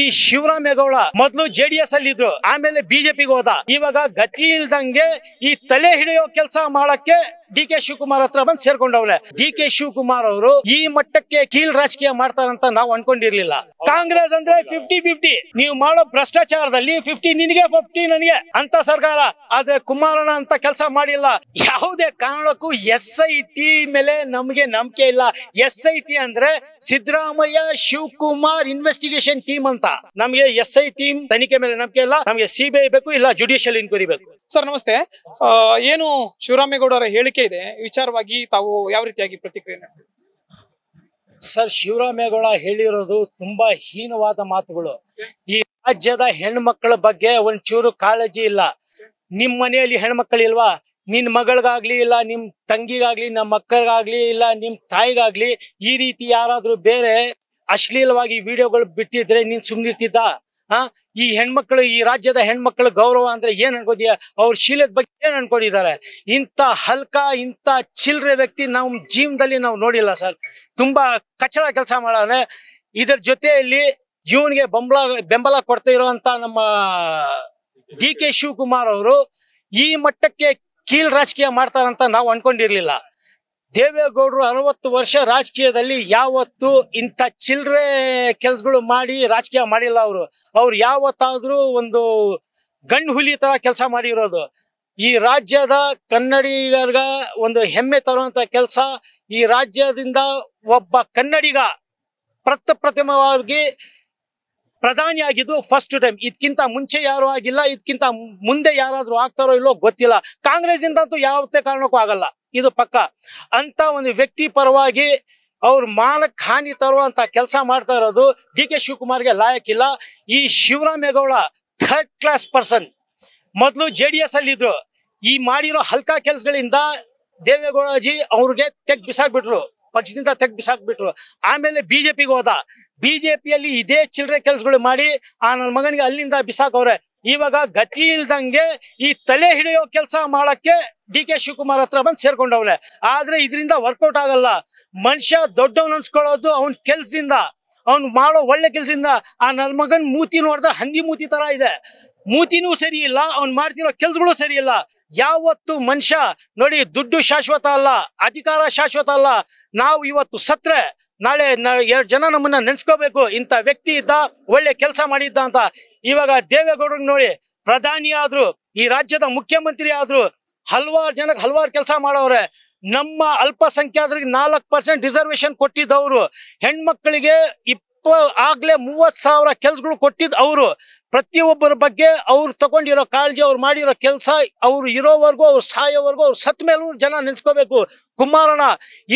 ಈ ಶಿವರಾಮೇಗೌಡ ಮೊದಲು ಜೆಡಿಎಸ್ ಅಲ್ಲಿ ಇದ್ರು ಆಮೇಲೆ ಬಿಜೆಪಿಗೆ ಹೋದ ಇವಾಗ ಗತಿ ಇಲ್ದಂಗೆ ಈ ತಲೆ ಹಿಡಿಯೋ ಕೆಲಸ ಮಾಡಕ್ಕೆ ಡಿ ಕೆ ಶಿವಕುಮಾರ್ ಹತ್ರ ಬಂದ್ ಸೇರ್ಕೊಂಡವ್ಲೆ ಡಿ ಕೆ ಶಿವಕುಮಾರ್ ಅವರು ಈ ಮಟ್ಟಕ್ಕೆ ಕೀಲ್ ರಾಜಕೀಯ ಮಾಡ್ತಾರಂತ ನಾವು ಅನ್ಕೊಂಡಿರ್ಲಿಲ್ಲ ಕಾಂಗ್ರೆಸ್ ಅಂದ್ರೆ ಫಿಫ್ಟಿ ಫಿಫ್ಟಿ ನೀವು ಮಾಡೋ ಭ್ರಷ್ಟಾಚಾರದಲ್ಲಿ ಫಿಫ್ಟಿ ನಿನಗೆ ಫಿಫ್ಟಿ ನನಗೆ ಅಂತ ಸರ್ಕಾರ ಆದ್ರೆ ಕುಮಾರಣ್ಣ ಅಂತ ಕೆಲಸ ಮಾಡಿಲ್ಲ ಯಾವುದೇ ಕಾರಣಕ್ಕೂ ಎಸ್ ಐ ಟಿ ಮೇಲೆ ನಮ್ಗೆ ನಂಬಿಕೆ ಇಲ್ಲ ಎಸ್ ಐ ಟಿ ಅಂದ್ರೆ ಸಿದ್ದರಾಮಯ್ಯ ಶಿವಕುಮಾರ್ ಇನ್ವೆಸ್ಟಿಗೇಷನ್ ಟೀಮ್ ಅಂತ ನಮ್ಗೆ ಎಸ್ ಐ ಟೀಮ್ ತನಿಖೆ ಮೇಲೆ ನಂಬಿಕೆ ಇಲ್ಲ ನಮ್ಗೆ ಸಿಬಿಐ ಬೇಕು ಇಲ್ಲ ಜುಡಿಷಿಯಲ್ ಇನ್ಕ್ವೈರಿ ಬೇಕು ಸರ್ ನಮಸ್ತೆ ಏನು ಶಿವರಾಮೇಗೌಡ ಅವರ ಹೇಳಿಕೆ ಇದೆ ವಿಚಾರವಾಗಿ ತಾವು ಯಾವ ರೀತಿಯಾಗಿ ಪ್ರತಿಕ್ರಿಯೆ ಸರ್ ಶಿವರಾಮೇಗೌಡ ಹೇಳಿರೋದು ತುಂಬಾ ಹೀನವಾದ ಮಾತುಗಳು ಈ ರಾಜ್ಯದ ಹೆಣ್ಮಕ್ಳ ಬಗ್ಗೆ ಒಂಚೂರು ಕಾಳಜಿ ಇಲ್ಲ ನಿಮ್ ಮನೆಯಲ್ಲಿ ಹೆಣ್ಮಕ್ಳಿಲ್ವಾ ನಿನ್ ಮಗಳಿಗಾಗ್ಲಿ ಇಲ್ಲ ನಿಮ್ ತಂಗಿಗಾಗ್ಲಿ ನಮ್ಮ ಮಕ್ಕಳಿಗಾಗ್ಲಿ ಇಲ್ಲ ನಿಮ್ ತಾಯಿಗಾಗ್ಲಿ ಈ ರೀತಿ ಯಾರಾದ್ರೂ ಬೇರೆ ಅಶ್ಲೀಲವಾಗಿ ವಿಡಿಯೋಗಳು ಬಿಟ್ಟಿದ್ರೆ ನೀನ್ ಸುಮ್ನಿರ್ತಿದ್ದ ಆ ಈ ಹೆಣ್ಮಕ್ಳು ಈ ರಾಜ್ಯದ ಹೆಣ್ಮಕ್ಳು ಗೌರವ ಅಂದ್ರೆ ಏನ್ ಅನ್ಕೋದಿಯ ಅವ್ರ ಶೀಲದ ಬಗ್ಗೆ ಏನ್ ಅನ್ಕೊಂಡಿದ್ದಾರೆ ಇಂಥ ಹಲ್ಕ ಇಂಥ ಚಿಲ್ರೆ ವ್ಯಕ್ತಿ ನಮ್ಮ ಜೀವನದಲ್ಲಿ ನಾವು ನೋಡಿಲ್ಲ ಸರ್ ತುಂಬಾ ಕಚ್ಚಡ ಕೆಲಸ ಮಾಡೋಣ ಇದರ ಜೊತೆಯಲ್ಲಿ ಇವನ್ಗೆ ಬೆಂಬಲ ಬೆಂಬಲ ಕೊಡ್ತಾ ಇರುವಂತ ನಮ್ಮ ಡಿ ಕೆ ಶಿವಕುಮಾರ್ ಅವರು ಈ ಮಟ್ಟಕ್ಕೆ ಕೀಳ್ ರಾಜಕೀಯ ಮಾಡ್ತಾರಂತ ನಾವು ಅನ್ಕೊಂಡಿರ್ಲಿಲ್ಲ ದೇವೇಗೌಡರು ಅರವತ್ತು ವರ್ಷ ರಾಜಕೀಯದಲ್ಲಿ ಯಾವತ್ತು ಇಂಥ ಚಿಲ್ಲರೆ ಕೆಲಸಗಳು ಮಾಡಿ ರಾಜಕೀಯ ಮಾಡಿಲ್ಲ ಅವರು ಅವ್ರು ಯಾವತ್ತಾದ್ರೂ ಒಂದು ಗಂಡು ಹುಲಿ ತರ ಕೆಲಸ ಮಾಡಿರೋದು ಈ ರಾಜ್ಯದ ಕನ್ನಡಿಗರ್ಗ ಒಂದು ಹೆಮ್ಮೆ ತರುವಂತ ಕೆಲಸ ಈ ರಾಜ್ಯದಿಂದ ಒಬ್ಬ ಕನ್ನಡಿಗ ಪ್ರತಿಪ್ರತಿಮವಾಗಿ ಪ್ರಧಾನಿ ಆಗಿದ್ದು ಫಸ್ಟ್ ಟೈಮ್ ಇದಕ್ಕಿಂತ ಮುಂಚೆ ಯಾರು ಆಗಿಲ್ಲ ಇದಕ್ಕಿಂತ ಮುಂದೆ ಯಾರಾದ್ರೂ ಆಗ್ತಾರೋ ಇಲ್ಲೋ ಗೊತ್ತಿಲ್ಲ ಕಾಂಗ್ರೆಸ್ ಇಂದಂತೂ ಯಾವತ್ತೇ ಕಾರಣಕ್ಕೂ ಆಗಲ್ಲ ಇದು ಪಕ್ಕ ಅಂತ ಒಂದು ವ್ಯಕ್ತಿ ಪರವಾಗಿ ಅವ್ರ ಮಾನಕ್ ಹಾನಿ ತರುವಂತ ಕೆಲಸ ಮಾಡ್ತಾ ಇರೋದು ಡಿ ಕೆ ಶಿವಕುಮಾರ್ಗೆ ಇಲ್ಲ ಈ ಶಿವರಾಮೇಗೌಡ ಥರ್ಡ್ ಕ್ಲಾಸ್ ಪರ್ಸನ್ ಮೊದಲು ಜೆ ಡಿ ಎಸ್ ಅಲ್ಲಿ ಇದ್ರು ಈ ಮಾಡಿರೋ ಹಲ್ಕಾ ಕೆಲ್ಸಗಳಿಂದ ದೇವೇಗೌಡಜಿ ಅವ್ರಿಗೆ ತೆಗ್ ಬಿಸಾಕ್ಬಿಟ್ರು ಪಕ್ಷದಿಂದ ತೆಗ್ ಬಿಸಾಕ್ಬಿಟ್ರು ಆಮೇಲೆ ಬಿಜೆಪಿಗೆ ಹೋದ ಬಿಜೆಪಿಯಲ್ಲಿ ಇದೇ ಚಿಲ್ಲರೆ ಕೆಲಸಗಳು ಮಾಡಿ ಆ ನನ್ನ ಮಗನಿಗೆ ಅಲ್ಲಿಂದ ಬಿಸಾಕವ್ರೆ ಇವಾಗ ಗತಿ ಇಲ್ದಂಗೆ ಈ ತಲೆ ಹಿಡಿಯೋ ಕೆಲಸ ಮಾಡಕ್ಕೆ ಡಿ ಕೆ ಶಿವಕುಮಾರ್ ಹತ್ರ ಬಂದು ಸೇರ್ಕೊಂಡವ್ನೆ ಆದ್ರೆ ಇದರಿಂದ ವರ್ಕೌಟ್ ಆಗಲ್ಲ ಮನುಷ್ಯ ದೊಡ್ಡವನ್ ಅನ್ಸ್ಕೊಳ್ಳೋದು ಅವನ್ ಕೆಲ್ಸದಿಂದ ಅವ್ನು ಮಾಡೋ ಒಳ್ಳೆ ಕೆಲ್ಸದಿಂದ ಆ ನನ್ನ ಮಗನ್ ಮೂತಿ ನೋಡಿದ್ರೆ ಹಂದಿ ಮೂತಿ ತರ ಇದೆ ಮೂತಿನೂ ಸರಿ ಇಲ್ಲ ಅವ್ನ್ ಮಾಡ್ತಿರೋ ಕೆಲ್ಸಗಳು ಸರಿ ಇಲ್ಲ ಯಾವತ್ತು ಮನುಷ್ಯ ನೋಡಿ ದುಡ್ಡು ಶಾಶ್ವತ ಅಲ್ಲ ಅಧಿಕಾರ ಶಾಶ್ವತ ಅಲ್ಲ ನಾವು ಇವತ್ತು ಸತ್ರೆ ನಾಳೆ ಎರಡು ಜನ ನಮ್ಮನ್ನ ನೆನ್ಸ್ಕೋಬೇಕು ಇಂಥ ವ್ಯಕ್ತಿ ಇದ್ದ ಒಳ್ಳೆ ಕೆಲಸ ಮಾಡಿದ್ದ ಅಂತ ಇವಾಗ ದೇವೇಗೌಡರು ನೋಡಿ ಪ್ರಧಾನಿ ಆದ್ರು ಈ ರಾಜ್ಯದ ಮುಖ್ಯಮಂತ್ರಿ ಆದ್ರು ಹಲವಾರು ಜನಕ್ಕೆ ಹಲವಾರು ಕೆಲಸ ಮಾಡೋರೆ ನಮ್ಮ ಅಲ್ಪಸಂಖ್ಯಾತರಿಗೆ ನಾಲ್ಕ್ ಪರ್ಸೆಂಟ್ ರಿಸರ್ವೇಶನ್ ಕೊಟ್ಟಿದ್ದವರು ಹೆಣ್ಮಕ್ಳಿಗೆ ಇಪ್ಪ ಆಗ್ಲೇ ಮೂವತ್ ಸಾವಿರ ಕೆಲ್ಸಗಳು ಕೊಟ್ಟಿದ್ ಅವರು ಪ್ರತಿಯೊಬ್ಬರ ಬಗ್ಗೆ ಅವ್ರು ತಗೊಂಡಿರೋ ಕಾಳಜಿ ಅವ್ರು ಮಾಡಿರೋ ಕೆಲಸ ಅವ್ರು ಇರೋವರೆಗೂ ಅವ್ರು ಸಾಯೋವರೆಗೂ ಅವ್ರು ಸತ್ ಮೇಲೂ ಜನ ನೆನ್ಸ್ಕೋಬೇಕು ಕುಮಾರಣ್ಣ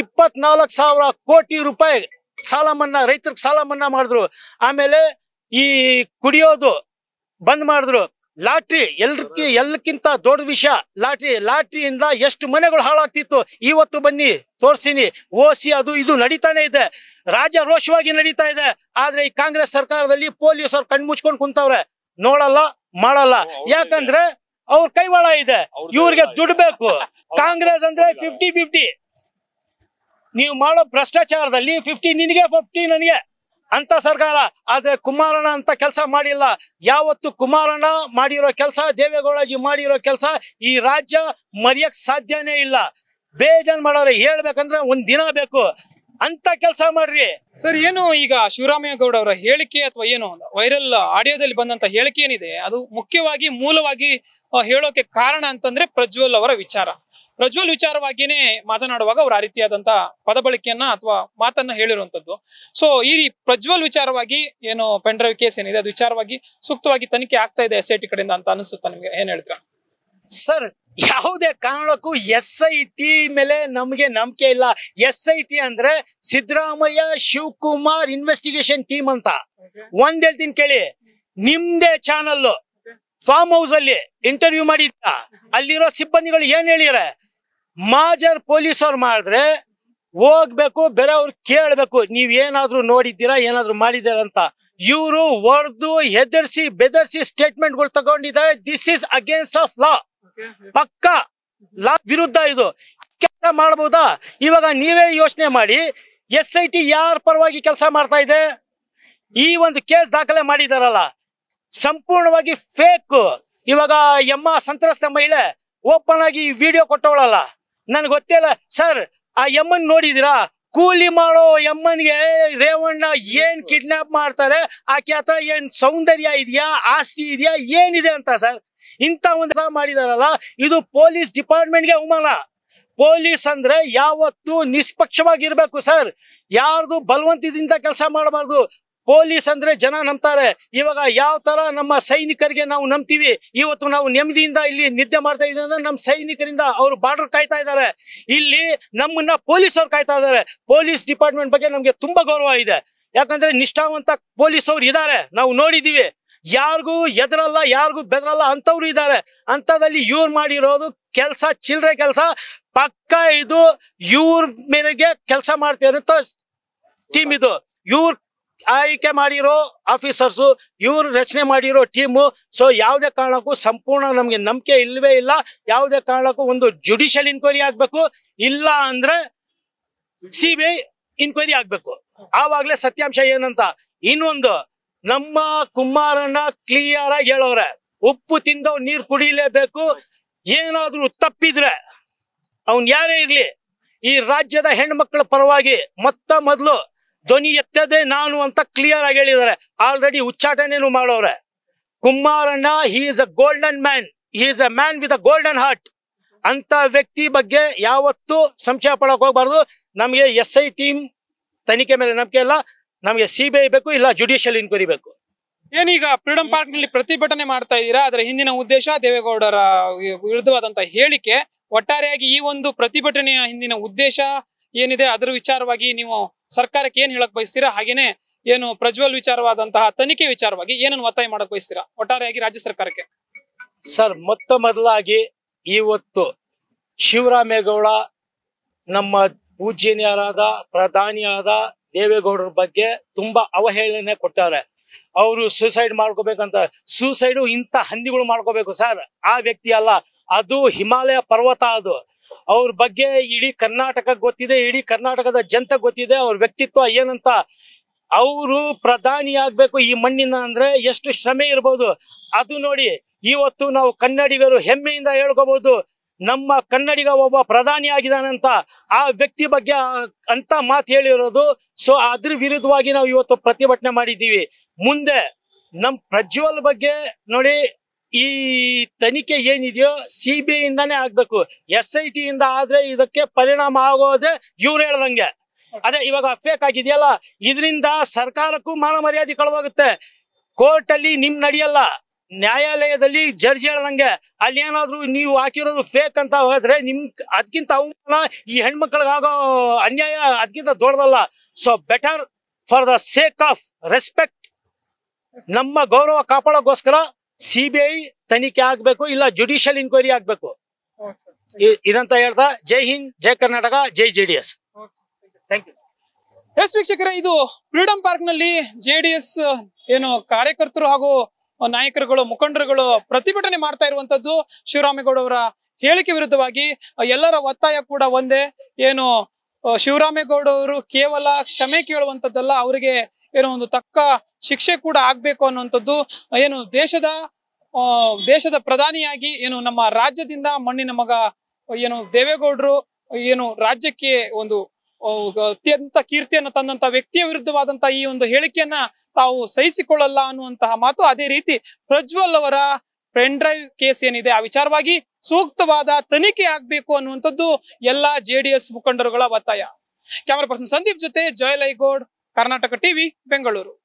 ಇಪ್ಪತ್ನಾಲ್ಕು ಸಾವಿರ ಕೋಟಿ ರೂಪಾಯಿ ಸಾಲ ಮನ್ನಾ ರೈತರಿಗೆ ಸಾಲ ಮನ್ನಾ ಮಾಡಿದ್ರು ಆಮೇಲೆ ಈ ಕುಡಿಯೋದು ಬಂದ್ ಮಾಡಿದ್ರು ಲಾಟ್ರಿ ಎಲ್ರಿ ಎಲ್ಲಕ್ಕಿಂತ ದೊಡ್ಡ ವಿಷಯ ಲಾಟ್ರಿ ಲಾಟ್ರಿಯಿಂದ ಎಷ್ಟು ಮನೆಗಳು ಹಾಳಾಗ್ತಿತ್ತು ಇವತ್ತು ಬನ್ನಿ ತೋರ್ಸಿನಿ ಓಸಿ ಅದು ಇದು ನಡೀತಾನೆ ಇದೆ ರಾಜ ರೋಷವಾಗಿ ನಡೀತಾ ಇದೆ ಆದ್ರೆ ಈ ಕಾಂಗ್ರೆಸ್ ಸರ್ಕಾರದಲ್ಲಿ ಪೊಲೀಸರು ಕಣ್ಮುಚ್ಕೊಂಡು ಕುಂತವ್ರೆ ನೋಡಲ್ಲ ಮಾಡಲ್ಲ ಯಾಕಂದ್ರೆ ಅವ್ರ ಕೈವಾಳ ಇದೆ ಇವ್ರಿಗೆ ದುಡ್ಬೇಕು ಕಾಂಗ್ರೆಸ್ ಅಂದ್ರೆ ಫಿಫ್ಟಿ ಫಿಫ್ಟಿ ನೀವು ಮಾಡೋ ಭ್ರಷ್ಟಾಚಾರದಲ್ಲಿ ಫಿಫ್ಟಿ ನಿನಗೆ ಫಿಫ್ಟಿ ನನಗೆ ಅಂತ ಸರ್ಕಾರ ಆದ್ರೆ ಕುಮಾರಣ್ಣ ಅಂತ ಕೆಲಸ ಮಾಡಿಲ್ಲ ಯಾವತ್ತು ಕುಮಾರಣ್ಣ ಮಾಡಿರೋ ಕೆಲಸ ದೇವೇಗೌಡಜಿ ಮಾಡಿರೋ ಕೆಲಸ ಈ ರಾಜ್ಯ ಮರೆಯಕ್ ಸಾಧ್ಯನೇ ಇಲ್ಲ ಬೇಜನ್ ಮಾಡೋರು ಹೇಳ್ಬೇಕಂದ್ರೆ ಒಂದ್ ದಿನ ಬೇಕು ಅಂತ ಕೆಲಸ ಮಾಡ್ರಿ ಸರ್ ಏನು ಈಗ ಶಿವರಾಮೇಗೌಡ ಅವರ ಹೇಳಿಕೆ ಅಥವಾ ಏನು ವೈರಲ್ ಆಡಿಯೋದಲ್ಲಿ ಬಂದಂತ ಹೇಳಿಕೆ ಏನಿದೆ ಅದು ಮುಖ್ಯವಾಗಿ ಮೂಲವಾಗಿ ಹೇಳೋಕೆ ಕಾರಣ ಅಂತಂದ್ರೆ ಪ್ರಜ್ವಲ್ ಅವರ ವಿಚಾರ ಪ್ರಜ್ವಲ್ ವಿಚಾರವಾಗಿನೇ ಮಾತನಾಡುವಾಗ ಅವ್ರು ಆ ರೀತಿಯಾದಂತ ಪದಬಳಕೆಯನ್ನ ಅಥವಾ ಮಾತನ್ನ ಹೇಳಿರುವಂತದ್ದು ಸೊ ಈ ಪ್ರಜ್ವಲ್ ವಿಚಾರವಾಗಿ ಏನು ಪೆಂಡ್ರೈವ್ ಕೇಸ್ ಏನಿದೆ ಅದು ವಿಚಾರವಾಗಿ ಸೂಕ್ತವಾಗಿ ತನಿಖೆ ಆಗ್ತಾ ಇದೆ ಎಸ್ ಐ ಟಿ ಕಡೆಯಿಂದ ಅಂತ ಅನಿಸುತ್ತಾ ನಿಮ್ಗೆ ಏನ್ ಹೇಳ್ತೀರಾ ಸರ್ ಯಾವುದೇ ಕಾರಣಕ್ಕೂ ಎಸ್ ಐ ಟಿ ಮೇಲೆ ನಮಗೆ ನಂಬಿಕೆ ಇಲ್ಲ ಎಸ್ ಐ ಟಿ ಅಂದ್ರೆ ಸಿದ್ದರಾಮಯ್ಯ ಶಿವಕುಮಾರ್ ಇನ್ವೆಸ್ಟಿಗೇಷನ್ ಟೀಮ್ ಅಂತ ಒಂದ್ ಹೇಳ್ತೀನಿ ಕೇಳಿ ನಿಮ್ದೇ ಚಾನಲ್ ಫಾರ್ಮ್ ಹೌಸ್ ಅಲ್ಲಿ ಇಂಟರ್ವ್ಯೂ ಮಾಡಿದ್ದ ಅಲ್ಲಿರೋ ಸಿಬ್ಬಂದಿಗಳು ಏನ್ ಹೇಳಿದ್ರೆ ಮಾಜರ್ ಪೊಲೀಸರು ಮಾಡಿದ್ರೆ ಹೋಗ್ಬೇಕು ಅವ್ರು ಕೇಳಬೇಕು ನೀವ್ ಏನಾದ್ರು ನೋಡಿದ್ದೀರಾ ಏನಾದ್ರು ಮಾಡಿದೀರ ಅಂತ ಇವರು ಹೊಡೆದು ಹೆದರ್ಸಿ ಬೆದರ್ಸಿ ಸ್ಟೇಟ್ಮೆಂಟ್ ಗಳು ತಗೊಂಡಿದ್ದಾರೆ this is against of law ಪಕ್ಕ ಲಾ ವಿರುದ್ಧ ಇದು ಕೆಲಸ ಮಾಡಬಹುದಾ ಇವಾಗ ನೀವೇ ಯೋಚನೆ ಮಾಡಿ ಎಸ್ ಐ ಟಿ ಯಾರ ಪರವಾಗಿ ಕೆಲಸ ಮಾಡ್ತಾ ಇದೆ ಈ ಒಂದು ಕೇಸ್ ದಾಖಲೆ ಮಾಡಿದಾರಲ್ಲ ಸಂಪೂರ್ಣವಾಗಿ ಫೇಕ್ ಇವಾಗ ಎಮ್ಮ ಸಂತ್ರಸ್ತ ಮಹಿಳೆ ಓಪನ್ ಆಗಿ ವಿಡಿಯೋ ಕೊಟ್ಟವಳಲ್ಲ ನನ್ಗೆ ಗೊತ್ತಿಲ್ಲ ಸರ್ ಆ ಎಮ್ಮನ್ ನೋಡಿದಿರಾ ಕೂಲಿ ಮಾಡೋ ಎಮ್ಮನ್ಗೆ ರೇವಣ್ಣ ಏನ್ ಕಿಡ್ನಾಪ್ ಮಾಡ್ತಾರೆ ಆಕೆ ಹತ್ರ ಏನ್ ಸೌಂದರ್ಯ ಇದೆಯಾ ಆಸ್ತಿ ಇದೆಯಾ ಏನಿದೆ ಅಂತ ಸರ್ ಇಂತ ಒಂದು ಮಾಡಿದಾರಲ್ಲ ಇದು ಪೊಲೀಸ್ ಡಿಪಾರ್ಟ್ಮೆಂಟ್ಗೆ ಅವಮಾನ ಪೊಲೀಸ್ ಅಂದ್ರೆ ಯಾವತ್ತು ನಿಷ್ಪಕ್ಷವಾಗಿರ್ಬೇಕು ಸರ್ ಯಾರ್ದು ಬಲವಂತದಿಂದ ಕೆಲಸ ಮಾಡಬಾರ್ದು ಪೊಲೀಸ್ ಅಂದ್ರೆ ಜನ ನಂಬ್ತಾರೆ ಇವಾಗ ಯಾವ ತರ ನಮ್ಮ ಸೈನಿಕರಿಗೆ ನಾವು ನಂಬ್ತೀವಿ ಇವತ್ತು ನಾವು ನೆಮ್ಮದಿಯಿಂದ ಇಲ್ಲಿ ನಿದ್ದೆ ಮಾಡ್ತಾ ಇದ್ದೀವಿ ಅಂದ್ರೆ ನಮ್ಮ ಸೈನಿಕರಿಂದ ಅವರು ಬಾರ್ಡರ್ ಕಾಯ್ತಾ ಇದ್ದಾರೆ ಇಲ್ಲಿ ನಮ್ಮನ್ನ ಪೊಲೀಸ್ ಅವ್ರು ಕಾಯ್ತಾ ಇದ್ದಾರೆ ಪೊಲೀಸ್ ಡಿಪಾರ್ಟ್ಮೆಂಟ್ ಬಗ್ಗೆ ನಮ್ಗೆ ತುಂಬಾ ಗೌರವ ಇದೆ ಯಾಕಂದ್ರೆ ನಿಷ್ಠಾವಂತ ಪೊಲೀಸ್ ಅವ್ರು ಇದ್ದಾರೆ ನಾವು ನೋಡಿದೀವಿ ಯಾರಿಗೂ ಎದರಲ್ಲ ಯಾರಿಗೂ ಬೆದರಲ್ಲ ಅಂತವ್ರು ಇದ್ದಾರೆ ಅಂತದಲ್ಲಿ ಇವ್ರು ಮಾಡಿರೋದು ಕೆಲಸ ಚಿಲ್ಲರೆ ಕೆಲಸ ಪಕ್ಕ ಇದು ಇವ್ರ ಮೇರೆಗೆ ಕೆಲಸ ಮಾಡ್ತೀವಿ ಅಂತ ಟೀಮ್ ಇದು ಇವ್ರ ಆಯ್ಕೆ ಮಾಡಿರೋ ಆಫೀಸರ್ಸು ಇವರು ರಚನೆ ಮಾಡಿರೋ ಟೀಮು ಸೊ ಯಾವುದೇ ಕಾರಣಕ್ಕೂ ಸಂಪೂರ್ಣ ನಮಗೆ ನಂಬಿಕೆ ಇಲ್ಲವೇ ಇಲ್ಲ ಯಾವುದೇ ಕಾರಣಕ್ಕೂ ಒಂದು ಜುಡಿಷಿಯಲ್ ಇನ್ಕ್ವೈರಿ ಆಗ್ಬೇಕು ಇಲ್ಲ ಅಂದ್ರೆ ಸಿ ಬಿ ಐ ಇನ್ಕ್ವೈರಿ ಆಗ್ಬೇಕು ಆವಾಗಲೇ ಸತ್ಯಾಂಶ ಏನಂತ ಇನ್ನೊಂದು ನಮ್ಮ ಕುಮಾರಣ್ಣ ಕ್ಲಿಯರ್ ಆಗಿ ಹೇಳೋರೆ ಉಪ್ಪು ತಿಂದವ್ ನೀರ್ ಕುಡಿಲೇಬೇಕು ಏನಾದ್ರೂ ತಪ್ಪಿದ್ರೆ ಅವನ್ ಯಾರೇ ಇರ್ಲಿ ಈ ರಾಜ್ಯದ ಹೆಣ್ಮಕ್ಳ ಪರವಾಗಿ ಮೊತ್ತ ಮೊದ್ಲು ಧ್ವನಿ ಎತ್ತದೆ ನಾನು ಅಂತ ಕ್ಲಿಯರ್ ಆಗಿ ಹೇಳಿದ್ದಾರೆ ಆಲ್ರೆಡಿ ಉಚ್ಚಾಟನೇನು ಮಾಡೋರೆ ಕುಮಾರಣ್ಣ he is a golden man he is a man with a golden heart ಅಂತ ವ್ಯಕ್ತಿ ಬಗ್ಗೆ ಯಾವತ್ತು ಸಂಶಯ ಪಡಕ್ ಹೋಗ್ಬಾರ್ದು ನಮಗೆ ಎಸ್ ಐ ಟೀಮ್ ತನಿಖೆ ಮೇಲೆ ನಂಬಿಕೆ ಇಲ್ಲ ನಮಗೆ ಸಿ ಬಿ ಐ ಬೇಕು ಇಲ್ಲ ಜುಡಿಷಿಯಲ್ ಇನ್ಕ್ವೈರಿ ಬೇಕು ಏನೀಗ ಫ್ರೀಡಂ ಪಾರ್ಕ್ ನಲ್ಲಿ ಪ್ರತಿಭಟನೆ ಮಾಡ್ತಾ ಇದ್ದೀರಾ ಅದರ ಹಿಂದಿನ ಉದ್ದೇಶ ದೇವೇಗೌಡರ ವಿರುದ್ಧವಾದಂತಹ ಹೇಳಿಕೆ ಒಟ್ಟಾರೆಯಾಗಿ ಈ ಒಂದು ಪ್ರತಿಭಟನೆಯ ಹಿಂದಿನ ಉದ್ದೇಶ ಏನಿದೆ ಅದರ ವಿಚಾರವಾಗಿ ನೀವು ಸರ್ಕಾರಕ್ಕೆ ಏನ್ ಹೇಳಕ್ ಬಯಸ್ತೀರಾ ಹಾಗೇನೆ ಏನು ಪ್ರಜ್ವಲ್ ವಿಚಾರವಾದಂತಹ ತನಿಖೆ ವಿಚಾರವಾಗಿ ಏನನ್ನು ಒತ್ತಾಯ ಮಾಡಕ್ ಬಯಸ್ತೀರಾ ಒಟ್ಟಾರೆಯಾಗಿ ರಾಜ್ಯ ಸರ್ಕಾರಕ್ಕೆ ಸರ್ ಮೊತ್ತ ಮೊದಲಾಗಿ ಇವತ್ತು ಶಿವರಾಮೇಗೌಡ ನಮ್ಮ ಪೂಜ್ಯನಿಯರಾದ ಪ್ರಧಾನಿಯಾದ ದೇವೇಗೌಡರ ಬಗ್ಗೆ ತುಂಬಾ ಅವಹೇಳನೆ ಕೊಟ್ಟಾರೆ ಅವರು ಸೂಸೈಡ್ ಮಾಡ್ಕೋಬೇಕಂತ ಸೂಸೈಡು ಇಂತ ಹಂದಿಗಳು ಮಾಡ್ಕೋಬೇಕು ಸರ್ ಆ ವ್ಯಕ್ತಿ ಅಲ್ಲ ಅದು ಹಿಮಾಲಯ ಪರ್ವತ ಅದು ಅವ್ರ ಬಗ್ಗೆ ಇಡೀ ಕರ್ನಾಟಕ ಗೊತ್ತಿದೆ ಇಡೀ ಕರ್ನಾಟಕದ ಜನತೆ ಗೊತ್ತಿದೆ ಅವ್ರ ವ್ಯಕ್ತಿತ್ವ ಏನಂತ ಅವರು ಪ್ರಧಾನಿ ಆಗ್ಬೇಕು ಈ ಮಣ್ಣಿನ ಅಂದ್ರೆ ಎಷ್ಟು ಶ್ರಮೆ ಇರ್ಬೋದು ಅದು ನೋಡಿ ಇವತ್ತು ನಾವು ಕನ್ನಡಿಗರು ಹೆಮ್ಮೆಯಿಂದ ಹೇಳ್ಕೋಬಹುದು ನಮ್ಮ ಕನ್ನಡಿಗ ಒಬ್ಬ ಪ್ರಧಾನಿ ಆಗಿದಾನಂತ ಆ ವ್ಯಕ್ತಿ ಬಗ್ಗೆ ಅಂತ ಮಾತು ಹೇಳಿರೋದು ಸೊ ಅದ್ರ ವಿರುದ್ಧವಾಗಿ ನಾವು ಇವತ್ತು ಪ್ರತಿಭಟನೆ ಮಾಡಿದ್ದೀವಿ ಮುಂದೆ ನಮ್ಮ ಪ್ರಜ್ವಲ್ ಬಗ್ಗೆ ನೋಡಿ ಈ ತನಿಖೆ ಏನಿದೆಯೋ ಸಿ ಬಿ ಇಂದಾನೇ ಆಗ್ಬೇಕು ಎಸ್ ಐ ಟಿ ಇಂದ ಆದ್ರೆ ಇದಕ್ಕೆ ಪರಿಣಾಮ ಆಗೋದೆ ಇವ್ರು ಹೇಳ್ದಂಗೆ ಅದೇ ಇವಾಗ ಫೇಕ್ ಆಗಿದೆಯಲ್ಲ ಇದರಿಂದ ಸರ್ಕಾರಕ್ಕೂ ಮಾನ ಮರ್ಯಾದೆ ಹೋಗುತ್ತೆ ಕೋರ್ಟ್ ಅಲ್ಲಿ ನಿಮ್ ನಡೆಯಲ್ಲ ನ್ಯಾಯಾಲಯದಲ್ಲಿ ಜಡ್ಜ್ ಹೇಳ್ದಂಗೆ ಅಲ್ಲಿ ಏನಾದ್ರು ನೀವು ಹಾಕಿರೋದು ಫೇಕ್ ಅಂತ ಹೋದ್ರೆ ನಿಮ್ ಅದಕ್ಕಿಂತ ಅವಮಾನ ಈ ಹೆಣ್ಮಕ್ಳಿಗಾಗೋ ಅನ್ಯಾಯ ಅದಕ್ಕಿಂತ ದೊಡ್ಡದಲ್ಲ so better for the sake of respect ನಮ್ಮ ಗೌರವ ಕಾಪಾಡೋಕ್ಕೋಸ್ಕರ ಸಿಬಿಐ ತನಿಖೆ ಆಗ್ಬೇಕು ಇಲ್ಲ ಜುಡಿಷಿಯಲ್ ಇನ್ಕ್ವೈರಿ ಆಗ್ಬೇಕು ಇದಂತ ಹೇಳ್ತಾ ಜೈ ಹಿಂದ್ ಜೈ ಕರ್ನಾಟಕ ಜೈ ಜೆಡಿಎಸ್ ಎಸ್ ವೀಕ್ಷಕರೇ ಇದು ಫ್ರೀಡಂ ಪಾರ್ಕ್ ನಲ್ಲಿ ಜೆಡಿಎಸ್ ಏನು ಕಾರ್ಯಕರ್ತರು ಹಾಗೂ ನಾಯಕರುಗಳು ಮುಖಂಡರುಗಳು ಪ್ರತಿಭಟನೆ ಮಾಡ್ತಾ ಇರುವಂತದ್ದು ಶಿವರಾಮೇಗೌಡ ಅವರ ಹೇಳಿಕೆ ವಿರುದ್ಧವಾಗಿ ಎಲ್ಲರ ಒತ್ತಾಯ ಕೂಡ ಒಂದೇ ಏನು ಶಿವರಾಮೇಗೌಡ ಅವರು ಕೇವಲ ಕ್ಷಮೆ ಕೇಳುವಂತದ್ದಲ್ಲ ಅವರಿಗೆ ಏನೋ ಒಂದು ತಕ್ಕ ಶಿಕ್ಷೆ ಕೂಡ ಆಗ್ಬೇಕು ಅನ್ನುವಂಥದ್ದು ಏನು ದೇಶದ ದೇಶದ ಪ್ರಧಾನಿಯಾಗಿ ಏನು ನಮ್ಮ ರಾಜ್ಯದಿಂದ ಮಣ್ಣಿನ ಮಗ ಏನು ದೇವೇಗೌಡರು ಏನು ರಾಜ್ಯಕ್ಕೆ ಒಂದು ಅತ್ಯಂತ ಕೀರ್ತಿಯನ್ನು ತಂದಂತ ವ್ಯಕ್ತಿಯ ವಿರುದ್ಧವಾದಂತಹ ಈ ಒಂದು ಹೇಳಿಕೆಯನ್ನ ತಾವು ಸಹಿಸಿಕೊಳ್ಳಲ್ಲ ಅನ್ನುವಂತಹ ಮಾತು ಅದೇ ರೀತಿ ಪ್ರಜ್ವಲ್ ಅವರ ಫ್ರೆಂಡ್ ಡ್ರೈವ್ ಕೇಸ್ ಏನಿದೆ ಆ ವಿಚಾರವಾಗಿ ಸೂಕ್ತವಾದ ತನಿಖೆ ಆಗ್ಬೇಕು ಅನ್ನುವಂಥದ್ದು ಎಲ್ಲಾ ಜೆಡಿಎಸ್ ಮುಖಂಡರುಗಳ ಒತ್ತಾಯ ಕ್ಯಾಮರಾ ಪರ್ಸನ್ ಸಂದೀಪ್ ಜೊತೆ ಜಯಲೈಗೌಡ್ ಕರ್ನಾಟಕ ಟಿವಿ ಬೆಂಗಳೂರು